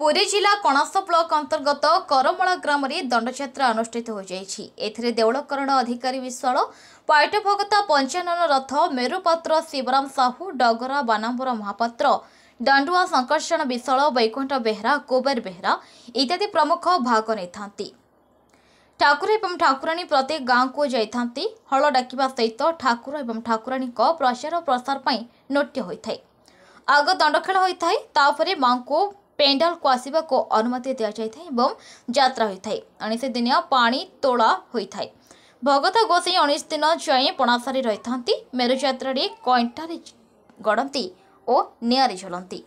ପୁରୀ ଜିଲ୍ଲା କଣାସ ବ୍ଲକ ଅନ୍ତର୍ଗତ କରମଳ ଗ୍ରାମରେ ଦଣ୍ଡଯାତ୍ରା ଅନୁଷ୍ଠିତ ହୋଇଯାଇଛି ଏଥିରେ ଦେଉଳକରଣ ଅଧିକାରୀ ବିଶ୍ୱାଳ ପାଇଟଭଗତ ପଞ୍ଚାନନ ରଥ ମେରୁପାତ୍ର ଶିବରାମ ସାହୁ ଡଗରା ବାନାମ୍ବର ମହାପାତ୍ର ଦଣ୍ଡୁଆ ଶଙ୍କର୍ଷଣ ବିଶ୍ୱାଳ ବୈକୁଣ୍ଠ ବେହେରା କୁବେର ବେହେରା ଇତ୍ୟାଦି ପ୍ରମୁଖ ଭାଗ ନେଇଥାନ୍ତି ଠାକୁର ଏବଂ ଠାକୁରାଣୀ ପ୍ରତ୍ୟେକ ଗାଁକୁ ଯାଇଥାନ୍ତି ହଳ ଡାକିବା ସହିତ ଠାକୁର ଏବଂ ଠାକୁରାଣୀଙ୍କ ପ୍ରଚାର ପ୍ରସାର ପାଇଁ ନୃତ୍ୟ ହୋଇଥାଏ ଆଗ ଦଣ୍ଡ ଖେଳ ହୋଇଥାଏ ତାପରେ ମାଙ୍କୁ ପେଣ୍ଡାଲକୁ ଆସିବାକୁ ଅନୁମତି ଦିଆଯାଇଥାଏ ଏବଂ ଯାତ୍ରା ହୋଇଥାଏ ଉଣେଇଶ ଦିନ ପାଣି ତୋଳା ହୋଇଥାଏ ଭଗତ ଗୋସାଇଁ ଉଣେଇଶ ଦିନ ଯାଏଁ ପଣାସାରି ରହିଥାନ୍ତି ମେରୁଯାତ୍ରାରେ କଇଁଠାରେ ଗଡ଼ନ୍ତି ଓ ନିଆଁରେ ଝୁଲନ୍ତି